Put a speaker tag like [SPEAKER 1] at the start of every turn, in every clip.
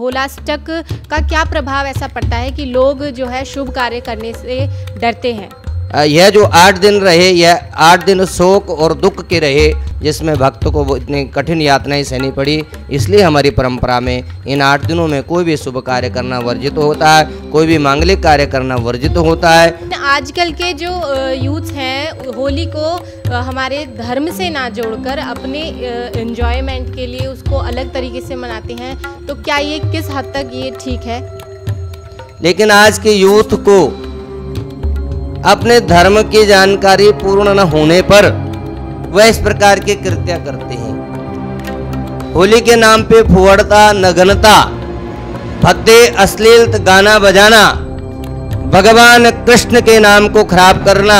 [SPEAKER 1] होलास्टक का क्या प्रभाव ऐसा पड़ता है कि लोग जो है शुभ कार्य करने से डरते हैं
[SPEAKER 2] यह जो आठ दिन रहे यह आठ दिन शोक और दुख के रहे जिसमें भक्त को वो इतनी कठिन यातनाएं सहनी पड़ी इसलिए हमारी परंपरा में इन आठ दिनों में कोई भी शुभ कार्य करना वर्जित होता है कोई भी मांगलिक कार्य करना वर्जित होता है
[SPEAKER 1] आजकल के जो यूथ हैं होली को हमारे धर्म से ना जोड़कर अपने इन्जॉयमेंट के लिए उसको अलग तरीके से मनाते हैं तो क्या ये किस हद तक ये ठीक है
[SPEAKER 2] लेकिन आज के यूथ को अपने धर्म की जानकारी पूर्ण न होने पर वह इस प्रकार के कृत्य करते हैं होली के नाम पे फुवड़ता नगनता भद्दे अश्लील गाना बजाना भगवान कृष्ण के नाम को खराब करना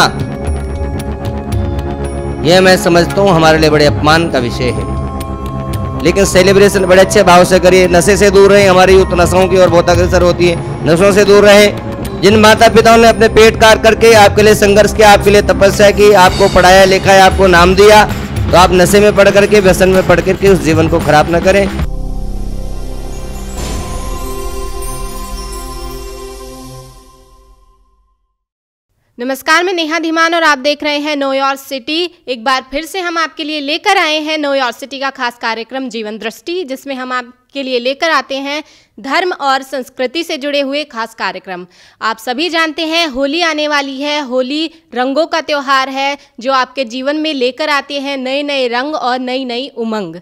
[SPEAKER 2] यह मैं समझता हूँ हमारे लिए बड़े अपमान का विषय है लेकिन सेलिब्रेशन बड़े अच्छे भाव से करिए नशे से दूर रहें हमारी युद्ध नशों की ओर बहुत अग्रसर होती है नशों से दूर रहें जिन माता पिताओं ने अपने पेट कार करके आपके लिए संघर्ष किया आपके लिए तपस्या की आपको पढ़ाया लिखाया आपको नाम दिया तो आप नशे में पढ़ करके व्यसन में पढ़ करके उस जीवन को खराब ना करें
[SPEAKER 1] नमस्कार मैं नेहा धीमान और आप देख रहे हैं न्यूयॉर्क सिटी एक बार फिर से हम आपके लिए लेकर आए हैं न्यूयॉर्क सिटी का खास कार्यक्रम जीवन दृष्टि जिसमें हम आप के लिए लेकर आते हैं धर्म और संस्कृति से जुड़े हुए खास कार्यक्रम आप सभी जानते हैं होली आने वाली है होली रंगों का त्यौहार है जो आपके जीवन में लेकर आते हैं नए नए रंग और नई नई उमंग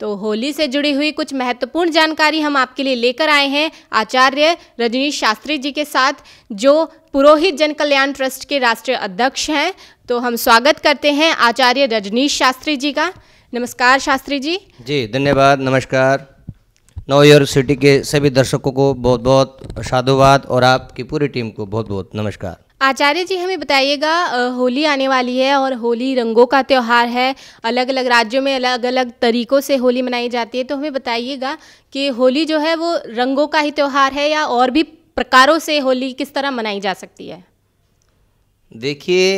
[SPEAKER 1] तो होली से जुड़ी हुई कुछ महत्वपूर्ण जानकारी हम आपके लिए लेकर आए हैं आचार्य रजनीश शास्त्री जी के साथ जो पुरोहित जन कल्याण ट्रस्ट के राष्ट्रीय अध्यक्ष हैं तो हम स्वागत करते हैं आचार्य रजनीश शास्त्री जी का नमस्कार शास्त्री जी
[SPEAKER 2] जी धन्यवाद नमस्कार न्यू ईयर सिटी के सभी दर्शकों को बहुत बहुत साधुवाद और आपकी पूरी टीम को बहुत बहुत नमस्कार
[SPEAKER 1] आचार्य जी हमें बताइएगा होली आने वाली है और होली रंगों का त्यौहार है अलग अलग राज्यों में अलग अलग तरीक़ों से होली मनाई जाती है तो हमें बताइएगा कि होली जो है वो रंगों का ही त्यौहार है या और भी प्रकारों से होली किस तरह मनाई जा सकती है
[SPEAKER 2] देखिए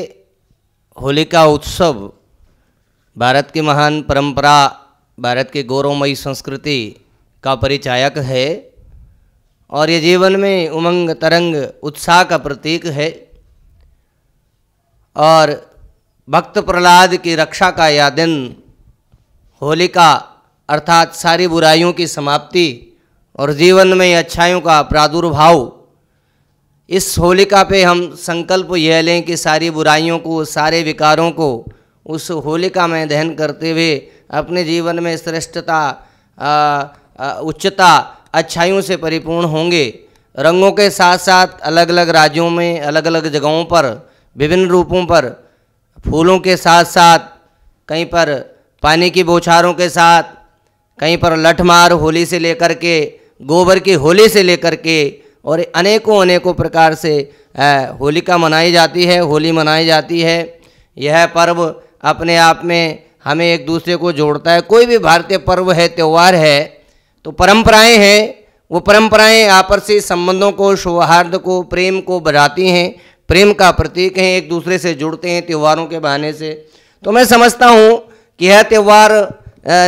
[SPEAKER 2] होली का उत्सव भारत की महान परंपरा भारत के गौरवमयी संस्कृति का परिचायक है और ये जीवन में उमंग तरंग उत्साह का प्रतीक है और भक्त प्रहलाद की रक्षा का यह दिन होलिका अर्थात सारी बुराइयों की समाप्ति और जीवन में अच्छाइयों का प्रादुर्भाव इस होलिका पे हम संकल्प यह लें कि सारी बुराइयों को सारे विकारों को उस होलिका में दहन करते हुए अपने जीवन में श्रेष्ठता उच्चता अच्छाइयों से परिपूर्ण होंगे रंगों के साथ साथ अलग अलग राज्यों में अलग अलग जगहों पर विभिन्न रूपों पर फूलों के साथ साथ कहीं पर पानी की बौछारों के साथ कहीं पर लठमार होली से लेकर के गोबर की होली से लेकर के और अनेकों अनेकों प्रकार से होलिका मनाई जाती है होली मनाई जाती है यह पर्व अपने आप में हमें एक दूसरे को जोड़ता है कोई भी भारतीय पर्व है त्यौहार है तो परंपराएं हैं वो परंपराएं आपसी संबंधों को सौहार्द को प्रेम को बढ़ाती हैं प्रेम का प्रतीक हैं एक दूसरे से जुड़ते हैं त्योहारों के बहाने से तो मैं समझता हूँ कि यह त्यौहार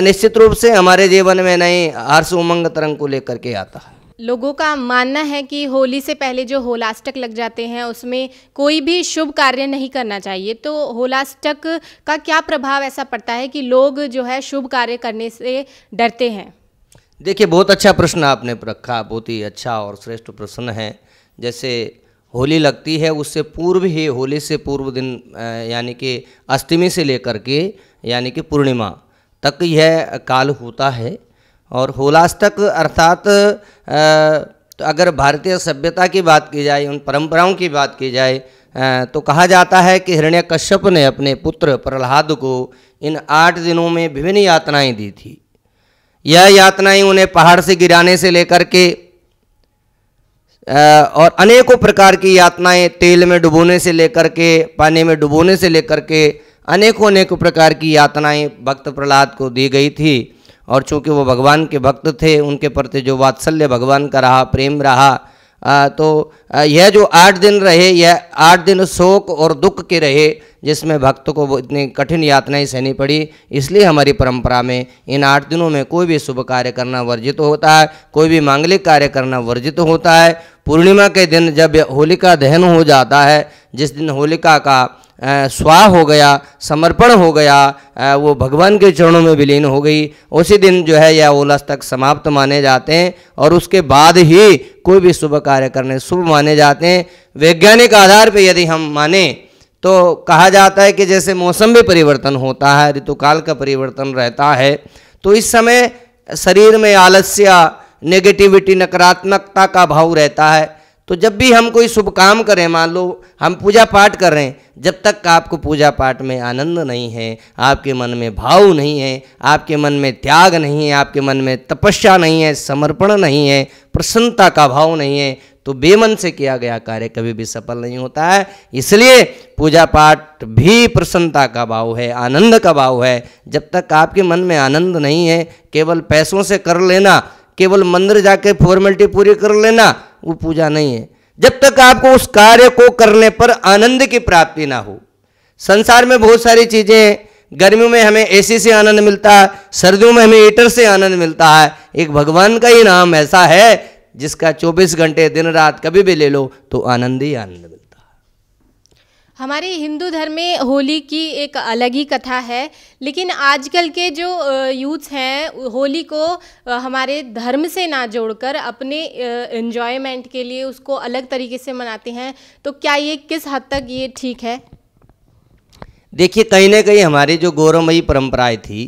[SPEAKER 2] निश्चित रूप से हमारे जीवन में नए हर्ष उमंग तरंग को लेकर के आता है
[SPEAKER 1] लोगों का मानना है कि होली से पहले जो होलास्टक लग जाते हैं उसमें कोई भी शुभ कार्य नहीं करना चाहिए तो होलास्टक का क्या प्रभाव ऐसा पड़ता है कि लोग जो है शुभ कार्य करने से डरते हैं
[SPEAKER 2] देखिए बहुत अच्छा प्रश्न आपने रखा बहुत ही अच्छा और श्रेष्ठ प्रश्न है जैसे होली लगती है उससे पूर्व ही होली से पूर्व दिन यानी कि अष्टमी से लेकर के यानी कि पूर्णिमा तक यह काल होता है और होलास्तक अर्थात तो अगर भारतीय सभ्यता की बात की जाए उन परंपराओं की बात की जाए तो कहा जाता है कि हिरण्य कश्यप ने अपने पुत्र प्रहलाद को इन आठ दिनों में विभिन्न यातनाएं दी थी यह यातनाएं उन्हें पहाड़ से गिराने से लेकर के और अनेकों प्रकार की यातनाएं तेल में डुबोने से लेकर के पानी में डुबोने से लेकर के अनेकों अनेकों प्रकार की यातनाएं भक्त प्रहलाद को दी गई थी और चूंकि वो भगवान के भक्त थे उनके प्रति जो वात्सल्य भगवान का रहा प्रेम रहा तो यह जो आठ दिन रहे यह आठ दिन शोक और दुख के रहे जिसमें भक्त को इतनी कठिन यातनाएं सहनी पड़ी इसलिए हमारी परंपरा में इन आठ दिनों में कोई भी शुभ कार्य करना वर्जित होता है कोई भी मांगलिक कार्य करना वर्जित होता है पूर्णिमा के दिन जब होलिका दहन हो जाता है जिस दिन होलिका का स्वाह हो गया समर्पण हो गया वो भगवान के चरणों में विलीन हो गई उसी दिन जो है यह ओलस तक समाप्त माने जाते हैं और उसके बाद ही कोई भी शुभ कार्य करने शुभ माने जाते हैं वैज्ञानिक आधार पर यदि हम माने तो कहा जाता है कि जैसे मौसम भी परिवर्तन होता है ऋतुकाल का परिवर्तन रहता है तो इस समय शरीर में आलस्य नेगेटिविटी नकारात्मकता का भाव रहता है तो जब भी हम कोई शुभ काम करें मान लो हम पूजा पाठ कर रहे हैं जब तक आपको पूजा पाठ में आनंद नहीं है आपके मन में भाव नहीं है आपके मन में त्याग नहीं है आपके मन में तपस्या नहीं है समर्पण नहीं है प्रसन्नता का भाव नहीं है तो बेमन से किया गया कार्य कभी भी सफल नहीं होता है इसलिए पूजा पाठ भी प्रसन्नता का भाव है आनंद का भाव है जब तक आपके मन में आनंद नहीं है केवल पैसों से कर लेना केवल मंदिर जाके फॉर्मेलिटी पूरी कर लेना वो पूजा नहीं है जब तक आपको उस कार्य को करने पर आनंद की प्राप्ति ना हो संसार में बहुत सारी चीज़ें हैं गर्मियों में हमें एसी से आनंद मिलता है सर्दियों में हमें हीटर से आनंद मिलता है एक भगवान का ही नाम ऐसा है जिसका 24 घंटे दिन रात कभी भी ले लो तो आनंद ही आनंद मिलता
[SPEAKER 1] हमारे हिंदू धर्म में होली की एक अलग ही कथा है लेकिन आजकल के जो यूथ्स हैं होली को हमारे धर्म से ना जोड़कर अपने इन्जॉयमेंट के लिए उसको अलग तरीके से मनाते हैं तो क्या ये किस हद तक ये ठीक है
[SPEAKER 2] देखिए कहीं ना कहीं हमारी जो गौरवमयी परंपराएं थी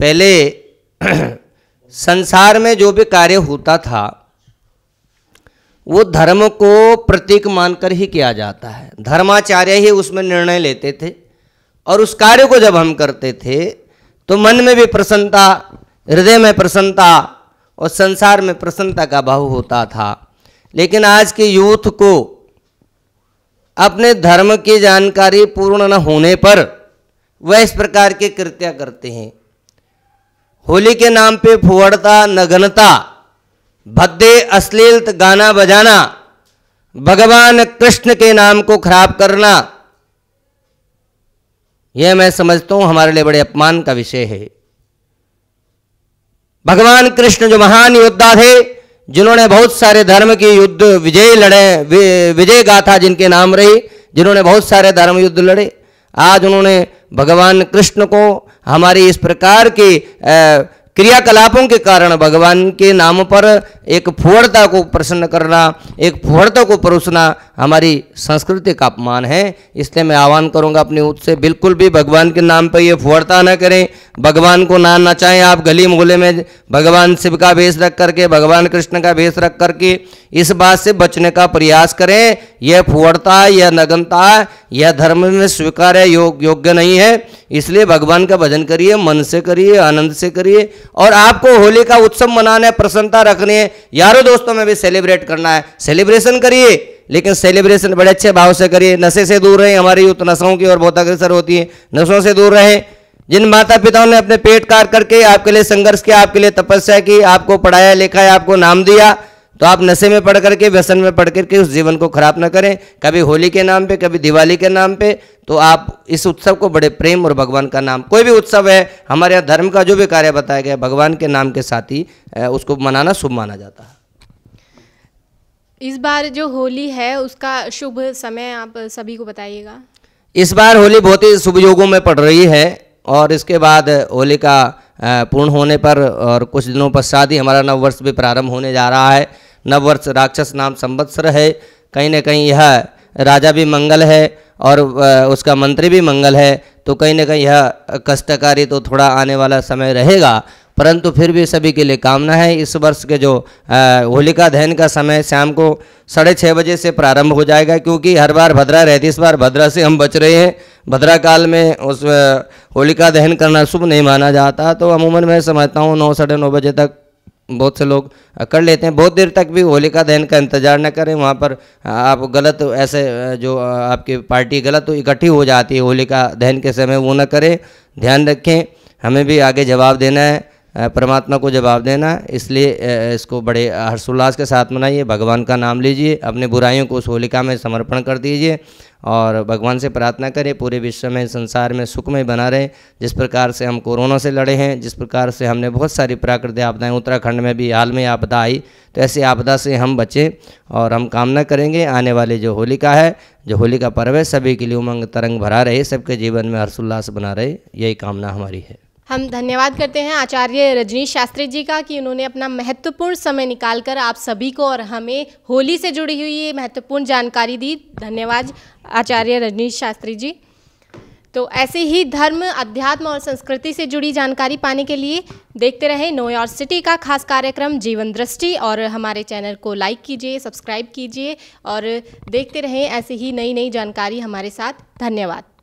[SPEAKER 2] पहले संसार में जो भी कार्य होता था वो धर्म को प्रतीक मानकर ही किया जाता है धर्माचार्य ही उसमें निर्णय लेते थे और उस कार्य को जब हम करते थे तो मन में भी प्रसन्नता हृदय में प्रसन्नता और संसार में प्रसन्नता का भाव होता था लेकिन आज के यूथ को अपने धर्म की जानकारी पूर्ण न होने पर वह इस प्रकार के कृत्य करते हैं होली के नाम पे फुवड़ता नग्नता भद्दे अश्लील गाना बजाना भगवान कृष्ण के नाम को खराब करना यह मैं समझता हूं हमारे लिए बड़े अपमान का विषय है भगवान कृष्ण जो महान योद्धा थे जिन्होंने बहुत सारे धर्म के युद्ध विजय लड़े विजय गाथा जिनके नाम रही जिन्होंने बहुत सारे धर्म युद्ध लड़े आज उन्होंने भगवान कृष्ण को हमारी इस प्रकार की क्रियाकलापों के कारण भगवान के नाम पर एक फुहड़ता को प्रसन्न करना एक फुहड़ता को परोसना हमारी संस्कृति का अपमान है इसलिए मैं आह्वान करूंगा अपने ऊँच से बिल्कुल भी भगवान के नाम पर ये फुहड़ता न करें भगवान को ना नचाएं आप गली मुगले में भगवान शिव का भेष रख करके भगवान कृष्ण का भेष रख करके इस बात से बचने का प्रयास करें यह फुहड़ता यह नगनता यह धर्म में स्वीकार है योग योग्य नहीं है इसलिए भगवान का भजन करिए मन से करिए आनंद से करिए और आपको होली का उत्सव मनाना है प्रसन्नता रखनी है यारों दोस्तों में भी सेलिब्रेट करना है सेलिब्रेशन करिए लेकिन सेलिब्रेशन बड़े अच्छे भाव से करिए नशे से दूर रहें हमारी युद्ध नशों की ओर बहुत अग्रसर होती है नशों से दूर रहें जिन माता पिताओं ने अपने पेट कार करके आपके लिए संघर्ष किया आपके लिए तपस्या की आपको पढ़ाया लिखाया आपको नाम दिया तो आप नशे में पढ़ करके व्यसन में पढ़ करके उस जीवन को खराब ना करें कभी होली के नाम पे कभी दिवाली के नाम पे तो आप इस उत्सव को बड़े प्रेम और भगवान का नाम कोई भी उत्सव है हमारे यहाँ धर्म का जो भी कार्य बताया गया भगवान के नाम के साथ ही उसको मनाना शुभ माना जाता है
[SPEAKER 1] इस बार जो होली है उसका शुभ समय आप सभी को बताइएगा
[SPEAKER 2] इस बार होली बहुत ही शुभ योगों में पड़ रही है और इसके बाद होलिका पूर्ण होने पर और कुछ दिनों पश्चात ही हमारा नववर्ष भी प्रारंभ होने जा रहा है नववर्ष राक्षस नाम संवत्सर है कहीं ना कहीं यह राजा भी मंगल है और उसका मंत्री भी मंगल है तो कहीं ना कहीं यह कष्टकारी तो थोड़ा आने वाला समय रहेगा परंतु फिर भी सभी के लिए कामना है इस वर्ष के जो होलिका दहन का समय शाम को साढ़े छः बजे से प्रारंभ हो जाएगा क्योंकि हर बार भद्रा रहती इस बार भद्रा से हम बच रहे हैं भद्रा काल में उस होलिका दहन करना शुभ नहीं माना जाता तो अमूमन मैं समझता हूँ नौ साढ़े नौ बजे तक बहुत से लोग कर लेते हैं बहुत देर तक भी होलिका दहन का इंतजार न करें वहाँ पर आप गलत ऐसे जो आपकी पार्टी गलत इकट्ठी हो जाती है होलिका दहन के समय वो न करें ध्यान रखें हमें भी आगे जवाब देना है परमात्मा को जवाब देना इसलिए इसको बड़े हर्षोल्लास के साथ मनाइए भगवान का नाम लीजिए अपने बुराइयों को उस होलिका में समर्पण कर दीजिए और भगवान से प्रार्थना करें पूरे विश्व में संसार में सुखमय बना रहे जिस प्रकार से हम कोरोना से लड़े हैं जिस प्रकार से हमने बहुत सारी प्राकृतिक आपदाएं उत्तराखंड में भी हाल में आपदा आई तो ऐसी आपदा से हम बचें और हम कामना करेंगे आने वाली जो होलिका है जो होलिका पर्व है सभी के लिए उमंग तरंग भरा रहे सबके जीवन में हर्षोल्लास बना रहे यही कामना हमारी है
[SPEAKER 1] हम धन्यवाद करते हैं आचार्य रजनीश शास्त्री जी का कि उन्होंने अपना महत्वपूर्ण समय निकालकर आप सभी को और हमें होली से जुड़ी हुई ये महत्वपूर्ण जानकारी दी धन्यवाद आचार्य रजनीश शास्त्री जी तो ऐसे ही धर्म अध्यात्म और संस्कृति से जुड़ी जानकारी पाने के लिए देखते रहें नो सिटी का खास कार्यक्रम जीवन दृष्टि और हमारे चैनल को लाइक कीजिए सब्सक्राइब कीजिए और देखते रहें ऐसे ही नई नई जानकारी हमारे साथ धन्यवाद